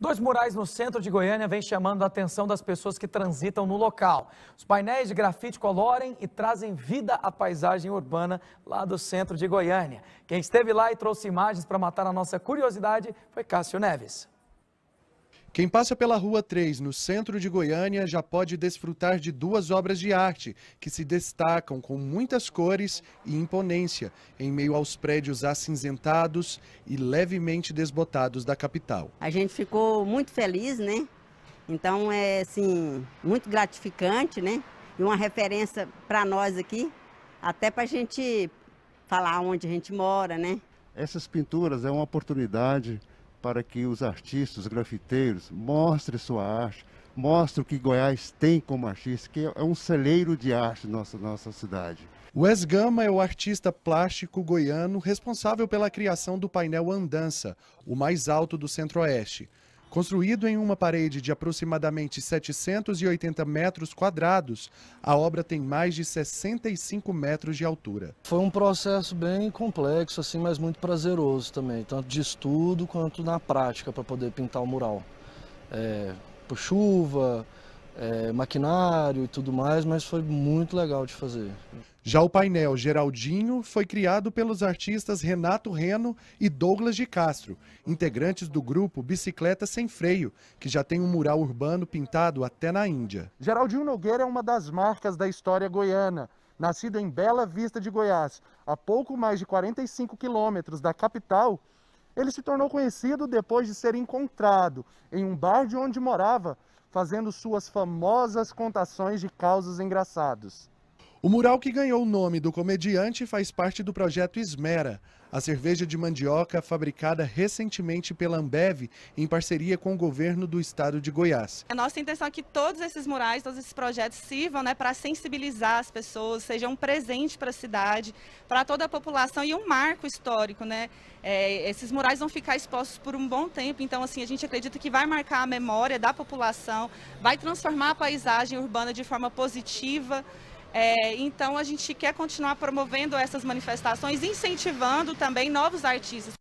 Dois murais no centro de Goiânia vêm chamando a atenção das pessoas que transitam no local. Os painéis de grafite colorem e trazem vida à paisagem urbana lá do centro de Goiânia. Quem esteve lá e trouxe imagens para matar a nossa curiosidade foi Cássio Neves. Quem passa pela Rua 3, no centro de Goiânia, já pode desfrutar de duas obras de arte que se destacam com muitas cores e imponência em meio aos prédios acinzentados e levemente desbotados da capital. A gente ficou muito feliz, né? Então é assim, muito gratificante, né? E uma referência para nós aqui, até para a gente falar onde a gente mora, né? Essas pinturas é uma oportunidade para que os artistas, os grafiteiros, mostrem sua arte, mostrem o que Goiás tem como artista, que é um celeiro de arte na nossa, nossa cidade. Wes Gama é o artista plástico goiano responsável pela criação do painel Andança, o mais alto do Centro-Oeste. Construído em uma parede de aproximadamente 780 metros quadrados, a obra tem mais de 65 metros de altura. Foi um processo bem complexo, assim, mas muito prazeroso também, tanto de estudo quanto na prática para poder pintar o mural. É, por chuva, é, maquinário e tudo mais, mas foi muito legal de fazer. Já o painel Geraldinho foi criado pelos artistas Renato Reno e Douglas de Castro, integrantes do grupo Bicicleta Sem Freio, que já tem um mural urbano pintado até na Índia. Geraldinho Nogueira é uma das marcas da história goiana. Nascido em Bela Vista de Goiás, a pouco mais de 45 quilômetros da capital, ele se tornou conhecido depois de ser encontrado em um bar de onde morava fazendo suas famosas contações de causos engraçados. O mural que ganhou o nome do comediante faz parte do projeto Esmera, a cerveja de mandioca fabricada recentemente pela Ambev em parceria com o governo do estado de Goiás. A é nossa intenção é que todos esses murais, todos esses projetos sirvam né, para sensibilizar as pessoas, sejam um presente para a cidade, para toda a população e um marco histórico. Né? É, esses murais vão ficar expostos por um bom tempo, então assim a gente acredita que vai marcar a memória da população, vai transformar a paisagem urbana de forma positiva. É, então a gente quer continuar promovendo essas manifestações, incentivando também novos artistas.